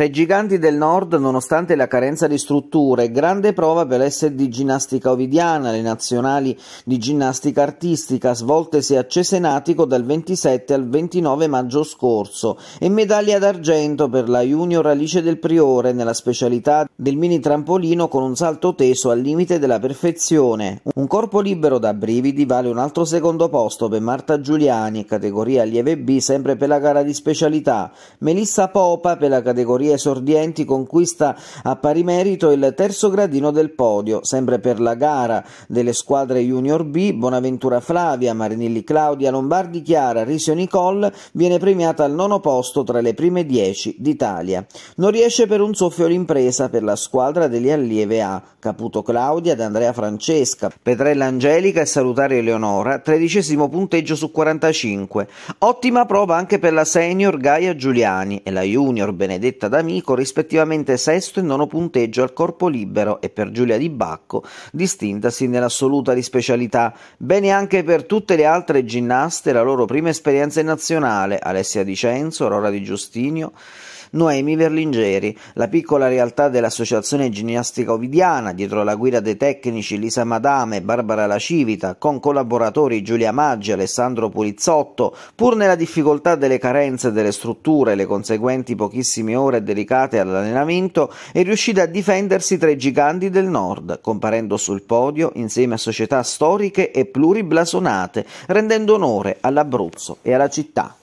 Tra i giganti del nord, nonostante la carenza di strutture, grande prova per di Ginnastica Ovidiana, le nazionali di ginnastica artistica svoltesi a Cesenatico dal 27 al 29 maggio scorso e medaglia d'argento per la Junior Alice del Priore nella specialità del mini trampolino con un salto teso al limite della perfezione. Un corpo libero da brividi vale un altro secondo posto per Marta Giuliani, categoria lieve B sempre per la gara di specialità, Melissa Popa per la categoria esordienti conquista a pari merito il terzo gradino del podio, sempre per la gara delle squadre Junior B, Bonaventura Flavia, Marinilli Claudia, Lombardi Chiara, Risio Nicole viene premiata al nono posto tra le prime dieci d'Italia. Non riesce per un soffio l'impresa per la squadra degli allieve A, Caputo Claudia ed Andrea Francesca, Petrella Angelica e Salutare Eleonora, tredicesimo punteggio su 45. Ottima prova anche per la senior Gaia Giuliani e la junior Benedetta Amico, rispettivamente sesto e nono punteggio al corpo libero e per Giulia Di Bacco, distintasi nell'assoluta di specialità. Bene anche per tutte le altre ginnaste la loro prima esperienza in nazionale, Alessia Dicenzo, Aurora Di Giustinio, Noemi Verlingeri, la piccola realtà dell'Associazione Ginnastica Ovidiana, dietro la guida dei tecnici Lisa Madame, e Barbara La Civita, con collaboratori Giulia Maggi, e Alessandro Pulizzotto, pur nella difficoltà delle carenze delle strutture e le conseguenti pochissime ore dedicate all'allenamento, è riuscita a difendersi tra i giganti del nord, comparendo sul podio insieme a società storiche e pluriblasonate, rendendo onore all'Abruzzo e alla città.